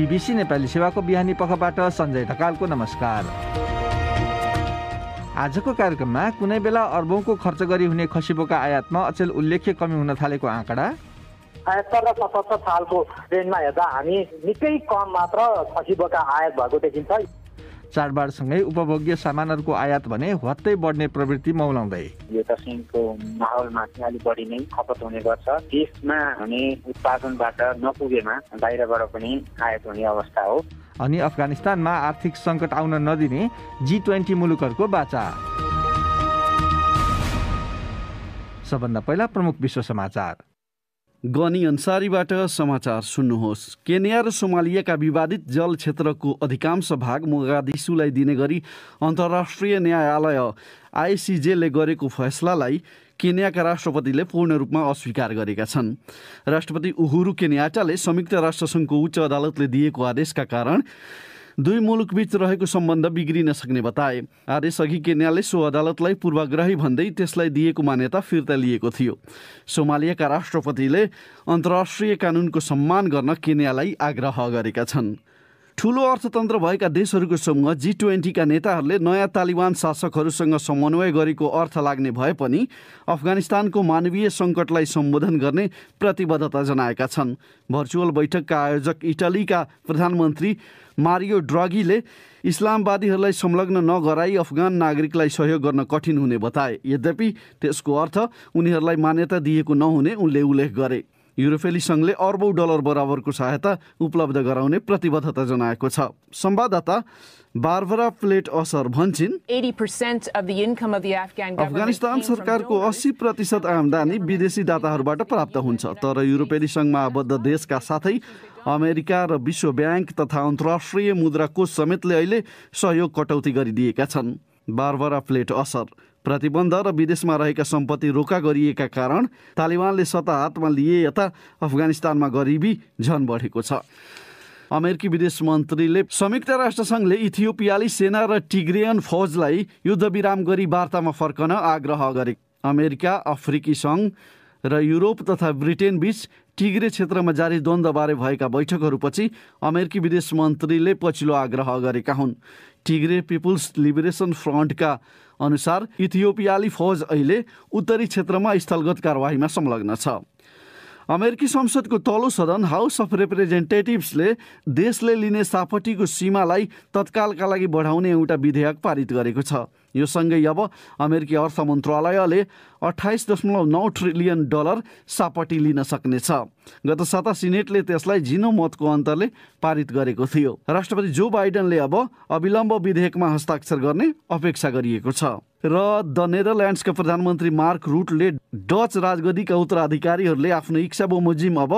BBC Nepali सेवाको बिहानी पखबाट सञ्जय ढकालको नमस्कार आजको कार्यक्रममा कुनै बेला अर्बौँको खर्च गरी हुने खसिबोका आयातमा अचेल उल्लेख्य कमी हुन थालेको आँकडा र सालको रेन्जमा हेर्दा हामी निकै कम मात्र खसिबोका आयात भएको देखिन्छ चाडबाडसँगै उपभोग्य सामानहरूको आयात भने हत्तै बढ्ने प्रवृत्ति मौलाउँदै यो दसैँको माहौलमा चाहिँ अलिक बढी नै खपत हुने गर्छ देशमा हुने उत्पादनबाट नपुगेमा बाहिरबाट पनि आयात हुने अवस्था हो अनि अफगानिस्तानमा आर्थिक सङ्कट आउन नदिने जी ट्वेन्टी मुलुकहरूको बाचा सबभन्दा पहिला प्रमुख विश्व समाचार गनी अन्सारीबाट समाचार सुन्नुहोस् केन्या र सोमालियाका विवादित जल क्षेत्रको अधिकांश भाग मोगादिसुलाई दिने गरी अन्तर्राष्ट्रिय न्यायालय आइसिजेले गरेको फैसलालाई केन्याका राष्ट्रपतिले पूर्ण रूपमा अस्वीकार गरेका छन् राष्ट्रपति उहुरु केन्याटाले संयुक्त राष्ट्रसङ्घको उच्च अदालतले दिएको आदेशका कारण दुई मुलुकबीच रहेको सम्बन्ध बिग्रिन सक्ने बताए आदेशअघि केन्याले सो अदालतलाई पूर्वाग्रही भन्दै त्यसलाई दिएको मान्यता फिर्ता लिएको थियो सोमालियाका राष्ट्रपतिले अन्तर्राष्ट्रिय कानुनको सम्मान गर्न केन्यालाई आग्रह गरेका छन् ठुलो अर्थतन्त्र भएका देशहरूको समूह जी ट्वेन्टीका नेताहरूले नयाँ तालिबान शासकहरूसँग समन्वय गरेको अर्थ लाग्ने भए पनि अफगानिस्तानको मानवीय सङ्कटलाई सम्बोधन गर्ने प्रतिबद्धता जनाएका छन् भर्चुअल बैठकका आयोजक इटलीका प्रधानमन्त्री मारियो ड्रगीले इस्लामवादीहरूलाई संलग्न नगराई अफगान नागरिकलाई सहयोग गर्न कठिन हुने बताए यद्यपि त्यसको अर्थ उनीहरूलाई मान्यता दिएको नहुने उनले उल्लेख गरे युरोपेली सङ्घले अर्बौँ डलर बराबरको सहायता उपलब्ध गराउने प्रतिबद्धता जनाएको छ संवाददाता बार्बरा प्लेट असर भन्छन् अफगानिस्तान सरकारको अस्सी प्रतिशत आमदानी विदेशी दाताहरूबाट प्राप्त हुन्छ तर युरोपेली सङ्घमा आबद्ध देशका साथै अमेरिका र विश्व ब्याङ्क तथा अन्तर्राष्ट्रिय मुद्रा कोष समेतले अहिले सहयोग कटौती गरिदिएका छन् बार्बरा प्लेट असर प्रतिबन्ध र विदेशमा रहेका सम्पत्ति रोका गरिएका कारण तालिबानले सत्ता हातमा लिए यता अफगानिस्तानमा गरिबी झन बढेको छ अमेरिकी विदेश मन्त्रीले संयुक्त राष्ट्रसङ्घले इथियोपियाली सेना र टिग्रियन फौजलाई युद्धविराम गरी वार्तामा फर्कन आग्रह गरे अमेरिका अफ्रिकी सङ्घ र युरोप तथा ब्रिटेन बीच टिग्रे क्षेत्रमा जारी द्वन्द्वबारे भएका बैठकहरूपछि अमेरिकी विदेश मन्त्रीले पछिल्लो आग्रह गरेका हुन् टिग्रे पिपुल्स लिबरेसन फ्रन्टका अनुसार इथियोपियाली फौज अहिले उत्तरी क्षेत्रमा स्थलगत कारवाहीमा संलग्न छ अमेरिकी संसदको तल्लो सदन हाउस अफ रिप्रेजेन्टेटिभ्सले देशले लिने सापट्टिको सीमालाई तत्कालका लागि बढाउने एउटा विधेयक पारित गरेको छ यो सँगै अब अमेरिकी अर्थ मन्त्रालयले अठाइस दशमलव नौ ट्रिलियन डलर सापटी लिन सक्नेछ गत साता सिनेटले त्यसलाई झिनो मतको अन्तरले पारित गरेको थियो राष्ट्रपति जो बाइडनले अब अविलम्ब विधेयकमा हस्ताक्षर गर्ने अपेक्षा गरिएको छ र द नेदरल्यान्ड्सका प्रधानमन्त्री मार्क रुटले डच राजगदीका उत्तराधिकारीहरूले आफ्नो इच्छा बमोजिम अब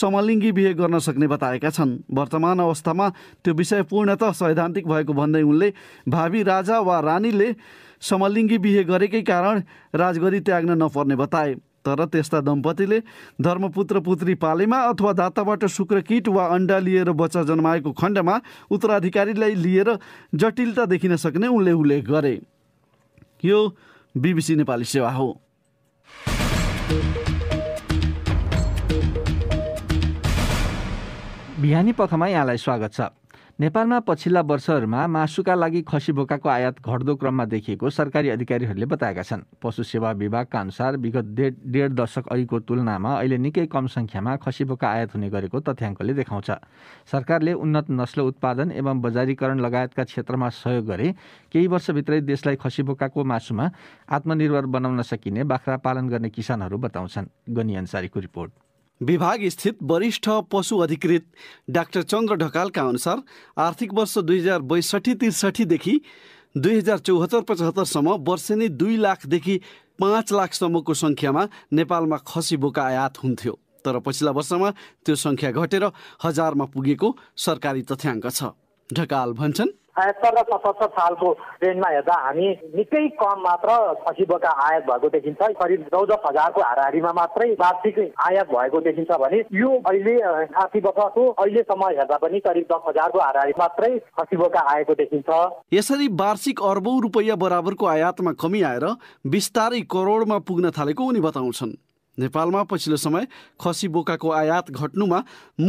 समलिङ्गी बिहे गर्न सक्ने बताएका छन् वर्तमान अवस्थामा त्यो विषय पूर्णत सैद्धान्तिक भएको भन्दै उनले भावी राजा वा रानीले समलिङ्गी बिहे गरेकै कारण राजगदी त्याग्न नपर्ने बताए तर त्यस्ता दम्पतिले धर्मपुत्र पुत्री पालेमा अथवा दाताबाट शुक्रकिट वा अन्डा लिएर बच्चा जन्माएको खण्डमा उत्तराधिकारीलाई लिएर जटिलता देखिन सक्ने उनले उल्लेख गरे यो बिबिसी नेपाली सेवा हो बिहानी पखमा यहाँलाई स्वागत छ नेपालमा पछिल्ला वर्षहरूमा मासुका लागि खसी बोकाको आयात घट्दो क्रममा देखिएको सरकारी अधिकारीहरूले बताएका छन् पशु सेवा विभागका अनुसार विगत डेढ डेढ दशक अघिको तुलनामा अहिले निकै कम सङ्ख्यामा खसी बोका आयात हुने गरेको तथ्याङ्कले देखाउँछ सरकारले उन्नत नस्ल उत्पादन एवं बजारीकरण लगायतका क्षेत्रमा सहयोग गरे केही वर्षभित्रै देशलाई खसी बोकाको मासुमा आत्मनिर्भर बनाउन सकिने बाख्रा पालन गर्ने किसानहरू बताउँछन् गनी अन्सारीको रिपोर्ट विभागस्थित वरिष्ठ पशु अधिकृत डाक्टर चन्द्र ढकालका अनुसार आर्थिक वर्ष दुई हजार बैसठी त्रिसठीदेखि दुई हजार चौहत्तर पचहत्तरसम्म वर्षेनी दुई लाखदेखि पाँच लाखसम्मको सङ्ख्यामा नेपालमा खसी बोका आयात हुन्थ्यो तर पछिल्ला वर्षमा त्यो सङ्ख्या घटेर हजारमा पुगेको सरकारी तथ्याङ्क छ ढकाल भन्छन् सत्तर र सतहत्तर सालको रेन्जमा हेर्दा हामी निकै कम मात्र खसिबोका आयात भएको देखिन्छ करिब चौध हजारको हाराहारीमा मात्रै वार्षिक आयात भएको देखिन्छ भने यो अहिले साठी वर्षको अहिलेसम्म हेर्दा पनि करिब दस हजारको हाराहारी मात्रै खसिबोका आएको देखिन्छ यसरी वार्षिक अर्बौँ रुपियाँ बराबरको आयातमा कमी आएर बिस्तारै करोडमा पुग्न थालेको उनी बताउँछन् नेपालमा पछिल्लो समय खसी बोकाको आयात घट्नुमा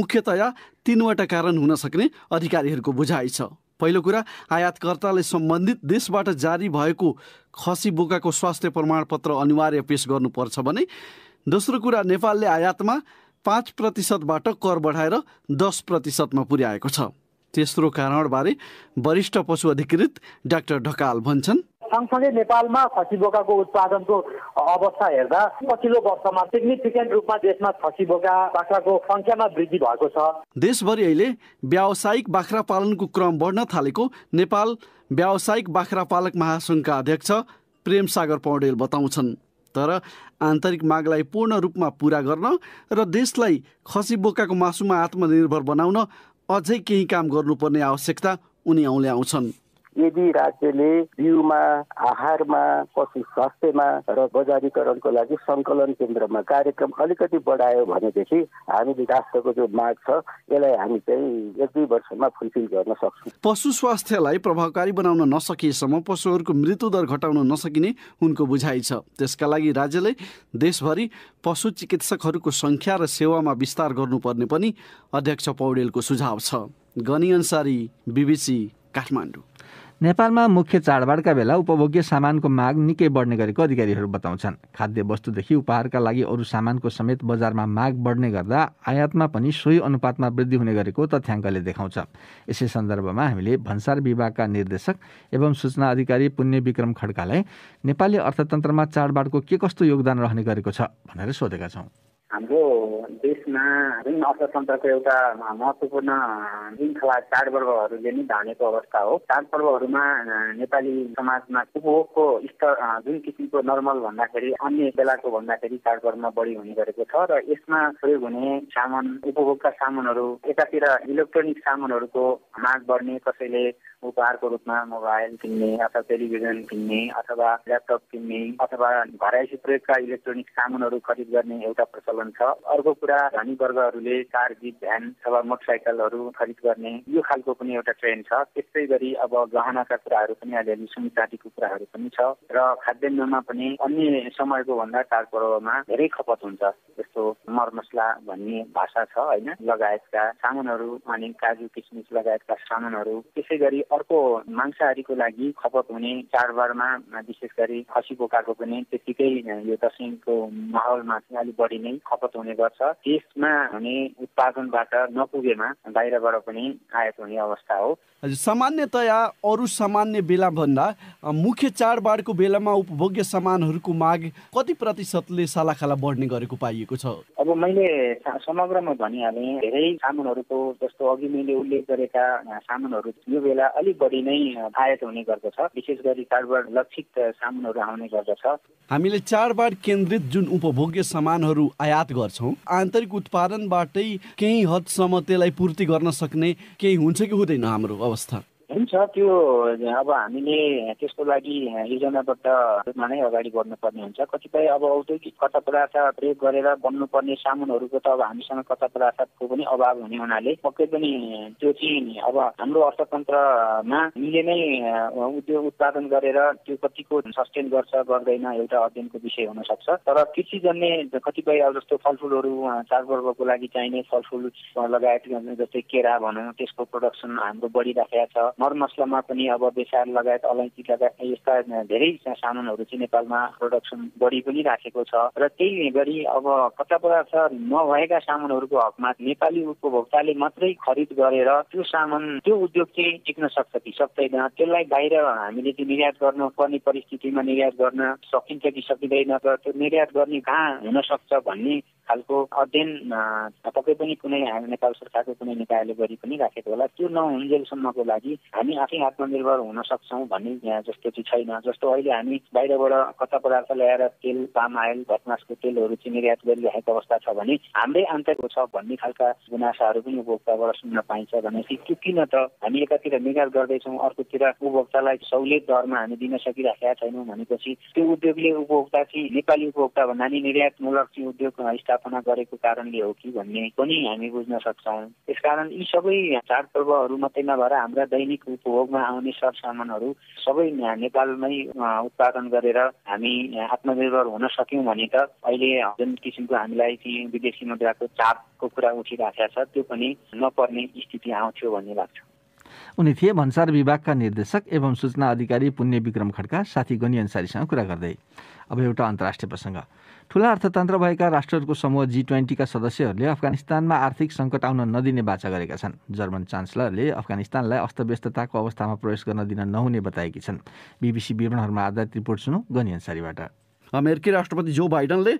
मुख्यतया तिनवटा कारण हुन सक्ने अधिकारीहरूको बुझाइ छ पहिलो कुरा आयातकर्ताले सम्बन्धित देशबाट जारी भएको खसी बोकाको स्वास्थ्य प्रमाणपत्र अनिवार्य पेस गर्नुपर्छ भने दोस्रो कुरा नेपालले आयातमा पाँच प्रतिशतबाट कर बढाएर दस प्रतिशतमा पुर्याएको छ तेस्रो कारणबारे वरिष्ठ पशु अधिकृत डाक्टर ढकाल भन्छन् सँगसँगै नेपालमा खसी बोकाको उत्पादनको अवस्था हेर्दा पछिल्लो वर्षमा सिग्निफिकेन्ट रूपमा देशमा खसी बोका बाख्राको सङ्ख्यामा वृद्धि भएको छ देशभरि अहिले व्यावसायिक बाख्रा पालनको क्रम बढ्न थालेको नेपाल व्यावसायिक बाख्रा पालक महासङ्घका अध्यक्ष प्रेम सागर पौडेल बताउँछन् तर आन्तरिक मागलाई पूर्ण रूपमा पुरा गर्न र देशलाई खसी बोकाको मासुमा आत्मनिर्भर बनाउन अझै केही काम गर्नुपर्ने आवश्यकता उनी आउँछन् यदि राज्यले बिउमा आहारमा पशु स्वास्थ्यमा र बजारीकरणको लागि सङ्कलन केन्द्रमा कार्यक्रम अलिकति बढायो भनेदेखि हामीले राष्ट्रको जो माग छ यसलाई हामी चाहिँ एक दुई वर्षमा फुलफिल गर्न सक्छौँ पशु स्वास्थ्यलाई प्रभावकारी बनाउन नसकिएसम्म पशुहरूको मृत्युदर घटाउन नसकिने उनको बुझाइ छ त्यसका लागि राज्यले देशभरि पशु चिकित्सकहरूको सङ्ख्या र सेवामा विस्तार गर्नुपर्ने पनि अध्यक्ष पौडेलको सुझाव छ गनी अन्सारी बिबिसी काठमाडौँ नेपालमा मुख्य चाडबाडका बेला उपभोग्य सामानको माग निकै बढ्ने गरेको अधिकारीहरू बताउँछन् खाद्य वस्तुदेखि उपहारका लागि अरू सामानको समेत बजारमा माग बढ्ने गर्दा आयातमा पनि सोही अनुपातमा वृद्धि हुने गरेको तथ्याङ्कले देखाउँछ यसै सन्दर्भमा हामीले भन्सार विभागका निर्देशक एवं सूचना अधिकारी पुण्य विक्रम खड्कालाई नेपाली अर्थतन्त्रमा चाडबाडको के कस्तो योगदान रहने गरेको छ भनेर सोधेका छौँ हाम्रो देशमा जुन अर्थतन्त्रको एउटा महत्त्वपूर्ण श्रृङ्खला चाडपर्वहरूले नै धानेको अवस्था हो चाडपर्वहरूमा नेपाली समाजमा उपभोगको स्तर जुन किसिमको नर्मल भन्दाखेरि अन्य बेलाको भन्दाखेरि चाडपर्वमा बढी हुने गरेको छ र यसमा प्रयोग हुने सामान उपभोगका सामानहरू एकातिर इलेक्ट्रोनिक सामानहरूको माग बढ्ने कसैले उपहारको रूपमा मोबाइल किन्ने अथवा टेलिभिजन किन्ने अथवा ल्यापटप किन्ने अथवा घरायसी प्रयोगका इलेक्ट्रोनिक सामानहरू खरिद गर्ने एउटा प्रचलन छ अर्को कुरा धनी वर्गहरूले कार जिप भ्यान अथवा मोटरसाइकलहरू खरिद गर्ने यो खालको पनि एउटा ट्रेन्ड छ त्यस्तै गरी अब गहनाका कुराहरू पनि अलिअलि सुन कुराहरू पनि छ र खाद्यान्नमा पनि अन्य समयको भन्दा चाडपर्वमा धेरै खपत हुन्छ जस्तो मरमसला भन्ने भाषा छ होइन लगायतका सामानहरू अनि काजु किसमिस लगायतका सामानहरू त्यसै गरी अर्को मांसाहारीको लागि खपत हुने चाडबाडमा विशेष गरी खसी पोकाको पनि त्यत्तिकै यो दसैँको माहौलमा चाहिँ अलिक बढी नै खपत हुने गर्छ त्यस देशमा हुने उत्पादनबाट नपुगेमा बाहिरबाट पनि आयात हुने अवस्था हो सामान्यतया अरू सामान्य बेला भन्दा मुख्य चाडबाडको बेलामा उपभोग्य सामानहरूको माग कति प्रतिशतले सालाखाला बढ्ने गरेको पाइएको छ अब मैले समग्रमा भनिहालेँ धेरै सामानहरूको जस्तो अघि मैले उल्लेख गरेका सामानहरू यो बेला अलिक बढी नै आयात हुने गर्दछ विशेष गरी चाडबाड लक्षित सामानहरू आउने गर्दछ हामीले चाडबाड केन्द्रित जुन उपभोग्य सामानहरू आयात गर्छौँ आन्तरिक उत्पादनबाटै केही हदसम्म त्यसलाई पूर्ति गर्न सक्ने केही हुन्छ कि हुँदैन हाम्रो अवस्था हुन्छ त्यो अब हामीले त्यसको लागि योजनाबद्ध रूपमा नै अगाडि बढ्नुपर्ने हुन्छ कतिपय अब औद्योगिक कच्चा पदार्थ प्रयोग गरेर बन्नुपर्ने सामानहरूको त अब हामीसँग कच्चा पदार्थको पनि अभाव हुने हुनाले पक्कै पनि त्यो चाहिँ अब हाम्रो अर्थतन्त्रमा मिले नै उद्योग उत्पादन गरेर त्यो कतिको सस्टेन गर्छ गर्दैन एउटा अध्ययनको विषय हुनसक्छ तर कृषिजन्य कतिपय अब जस्तो फलफुलहरू चाडपर्वको लागि चाहिने फलफुल लगायत जस्तै केरा भनौँ त्यसको प्रडक्सन हाम्रो बढिराखेको छ मरमसलामा पनि अब बेसार लगायत अलैँची लगायत यस्ता धेरै सामानहरू चाहिँ नेपालमा प्रडक्सन बढी पनि राखेको छ र त्यही गरी अब कच्चा पदार्थ नभएका सामानहरूको हकमा नेपाली उपभोक्ताले मात्रै खरिद गरेर त्यो सामान त्यो उद्योग चाहिँ टिक्न सक्छ कि सक्दैन त्यसलाई बाहिर हामीले त्यो निर्यात गर्नुपर्ने परिस्थितिमा निर्यात गर्न सकिन्छ कि सकिँदैन र त्यो निर्यात गर्ने कहाँ हुन सक्छ भन्ने खालको अध्ययन पक्कै पनि कुनै नेपाल सरकारको कुनै निकायले गरी पनि राखेको होला त्यो नहुन्जेलसम्मको लागि हामी आफै आत्मनिर्भर हुन सक्छौँ भन्ने जस्तो चाहिँ छैन जस्तो अहिले हामी बाहिरबाट कच्चा पदार्थ ल्याएर तेल पाम आयल भटमासको तेलहरू चाहिँ निर्यात गरिरहेको अवस्था छ भने हाम्रै आन्तरिक छ भन्ने खालका गुनासाहरू पनि उपभोक्ताबाट सुन्न पाइन्छ भनेपछि त्यो किन त हामी एकातिर निर्यात गर्दैछौँ अर्कोतिर उपभोक्तालाई सहुलियत दरमा हामी दिन सकिराखेका छैनौँ भनेपछि त्यो उद्योगले उपभोक्ता चाहिँ नेपाली उपभोक्ता भन्दा नि निर्यातमूलक चाहिँ उद्योग स्थापना गरेको कारणले हो कि भन्ने पनि हामी बुझ्न सक्छौँ त्यसकारण यी सबै चाडपर्वहरू मात्रै नभएर हाम्रा दैनिक दैनिक उपभोगमा आउने सरसामानहरू सबै नेपालमै उत्पादन गरेर हामी आत्मनिर्भर हुन सक्यौँ भने त अहिले जुन किसिमको हामीलाई चाहिँ विदेशी मुद्राको चापको कुरा उठिराखेको छ त्यो पनि नपर्ने स्थिति आउँथ्यो भन्ने लाग्छ उनी थिए भन्सार विभागका निर्देशक एवं सूचना अधिकारी पुण्य विक्रम खड्का साथी गनी अन्सारीसँग कुरा गर्दै अब एउटा अन्तर्राष्ट्रिय प्रसङ्ग ठुला अर्थतन्त्र भएका राष्ट्रहरूको समूह जी ट्वेन्टीका सदस्यहरूले अफगानिस्तानमा आर्थिक सङ्कट आउन नदिने बाचा गरेका छन् जर्मन चान्सलरले अफगानिस्तानलाई अस्तव्यस्तताको अवस्थामा प्रवेश गर्न दिन नहुने बताएकी छन् बिबिसी विवरणहरूमा आधारित रिपोर्ट सुनौ गनी अन्सारीबाट अमेरिकी राष्ट्रपति जो बाइडनले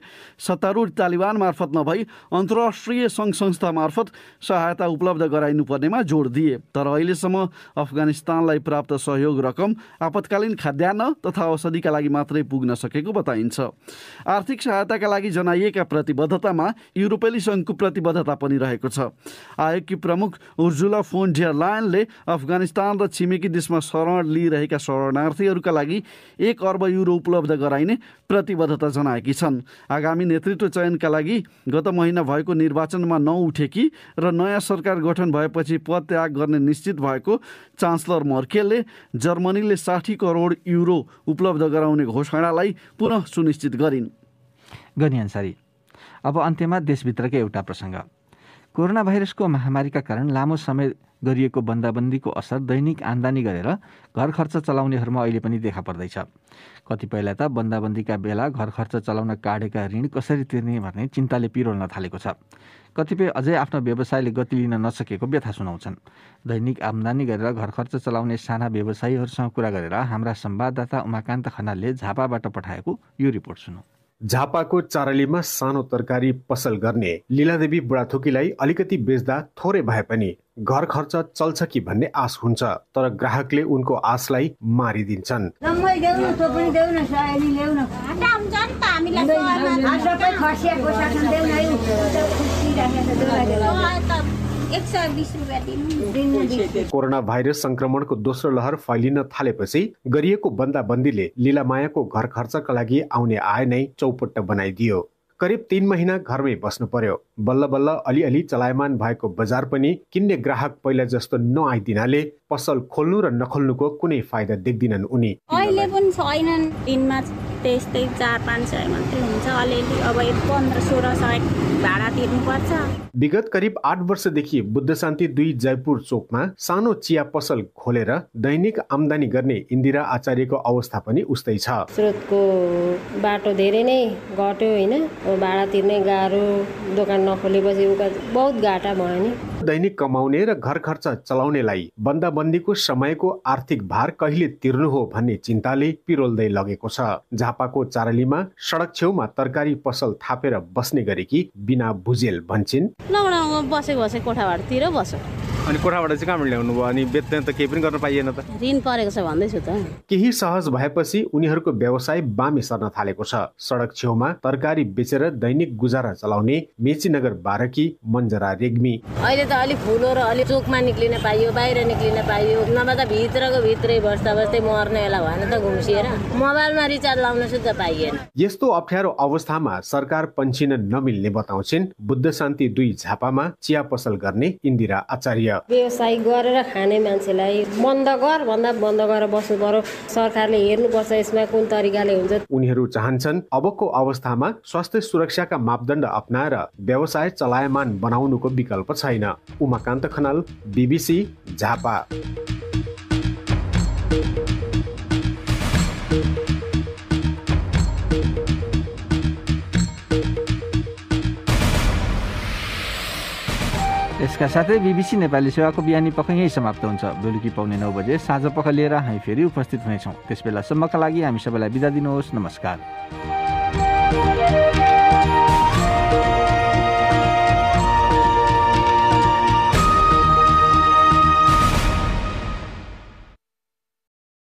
सत्तारूढ तालिबान मार्फत नभई अन्तर्राष्ट्रिय सङ्घ संस्था मार्फत सहायता उपलब्ध गराइनुपर्नेमा जोड दिए तर अहिलेसम्म अफगानिस्तानलाई प्राप्त सहयोग रकम आपतकालीन खाद्यान्न तथा औषधिका लागि मात्रै पुग्न सकेको बताइन्छ आर्थिक सहायताका लागि जनाइएका प्रतिबद्धतामा युरोपेली सङ्घको प्रतिबद्धता पनि रहेको छ आयोगकी प्रमुख उर्जुला फोन लायनले अफगानिस्तान र छिमेकी देशमा शरण लिइरहेका शरणार्थीहरूका लागि एक अर्ब युरो उपलब्ध गराइने प्रतिबद्धता जनाएकी छन् आगामी नेतृत्व चयनका लागि गत महिना भएको निर्वाचनमा नउठेकी र नयाँ सरकार गठन भएपछि पद त्याग गर्ने निश्चित भएको चान्सलर मर्केलले जर्मनीले साठी करोड युरो उपलब्ध गराउने घोषणालाई पुनः सुनिश्चित गरिन् गनी अन्सारी अब अन्त्यमा देशभित्रकै एउटा प्रसङ्ग कोरोना भाइरसको महामारीका कारण लामो समय गरिएको बन्दाबन्दीको असर दैनिक आम्दानी गरेर घर खर्च चलाउनेहरूमा अहिले पनि देखा पर्दैछ कतिपयलाई त बन्दाबन्दीका बेला घर खर्च चलाउन काटेका ऋण कसरी तिर्ने भन्ने चिन्ताले पिरोल्न थालेको छ कतिपय अझै आफ्नो व्यवसायले गति लिन नसकेको व्यथा सुनाउँछन् दैनिक आम्दानी गरेर घर खर्च चलाउने साना व्यवसायीहरूसँग कुरा गरेर हाम्रा संवाददाता उमाकान्त खनालले झापाबाट पठाएको यो रिपोर्ट सुनौँ झापाको चारलीमा सानो तरकारी पसल गर्ने लीलादेवी बुढाथोकीलाई अलिकति बेच्दा थोरै भए पनि घर खर्च चल्छ कि भन्ने आश हुन्छ तर ग्राहकले उनको आशलाई मारिदिन्छन् हामीलाई कोरोना भाइरस संक्रमणको दोस्रो लहर फैलिन थालेपछि गरिएको बन्दाबन्दीले लिलामायाको घर खर्चका लागि आउने आय नै चौपट्ट बनाइदियो करिब तीन महिना घरमै बस्नु पर्यो बल्ल बल्ल अलिअलि चलायमान भएको बजार पनि किन्ने ग्राहक पहिला जस्तो नआइदिनाले पसल खोल्नु र नखोल्नुको कुनै फाइदा देख्दिनन् उनी अहिले पनि छैनन् दिनमा त्यस्तै चार पाँच सय मात्रै हुन्छ अलिअलि अब पन्ध्र सोह्र सय भाडा तिर्नुपर्छ विगत करिब आठ वर्षदेखि बुद्ध शान्ति दुई जयपुर चोकमा सानो चिया पसल खोलेर दैनिक आमदानी गर्ने इन्दिरा आचार्यको अवस्था पनि उस्तै छ स्रोतको बाटो धेरै नै घट्यो होइन भाडा तिर्ने गाह्रो दोकान नखोलेपछि उका बहुत घाटा भयो नि दैनिक कमाउने र घर खर्च चलाउनेलाई बन्दाबन्दीको समयको आर्थिक भार कहिले तिर्नु हो भन्ने चिन्ताले पिरोल्दै लगेको छ झापाको चारलीमा सडक छेउमा तरकारी पसल थापेर बस्ने गरेकी बिना भुजेल भन्छन् बसेको बसे बस अनि कोठाबाट चाहिँ कहाँबाट ल्याउनु भयो अनि बेच्ने त केही पनि गर्न पाइएन त ऋण परेको छ भन्दैछु त केही सहज भएपछि उनीहरूको व्यवसाय बामी सर्न थालेको छ सडक छेउमा तरकारी बेचेर दैनिक गुजारा चलाउने मेची नगर बारकी मन्जरा रेग्मी अहिले त अलिक फुलो र अलिक चोकमा निक्लिन पाइयो बाहिर निक्लिन पाइयो नभए त भित्रको भित्रै बस्दा बस्दै मर्ने होला भएन त घुम्सिएर मोबाइलमा रिचार्ज लाउन सुद्धा पाइएन यस्तो अप्ठ्यारो अवस्थामा सरकार पन्छिन नमिल्ने बताउँछिन् बुद्ध शान्ति दुई झापामा चिया पसल गर्ने इन्दिरा आचार्य व्यवसाय गरेर खाने मान्छेलाई बन्द गर भन्दा बन्द गरेर बस्नु पर्यो सरकारले हेर्नुपर्छ यसमा कुन तरिकाले हुन्छ उनीहरू चाहन्छन् अबको अवस्थामा स्वास्थ्य सुरक्षाका मापदण्ड अप्नाएर व्यवसाय चलायमान बनाउनुको विकल्प छैन उमाकान्त खनाल बिबिसी झापा यसका साथै बिबिसी नेपाली सेवाको बिहानी पख यहीँ समाप्त हुन्छ बेलुकी पाउने नौ बजे साँझ पख लिएर हामी फेरि उपस्थित हुनेछौँ त्यसबेलासम्मका लागि हामी सबैलाई बिदा दिनुहोस् नमस्कार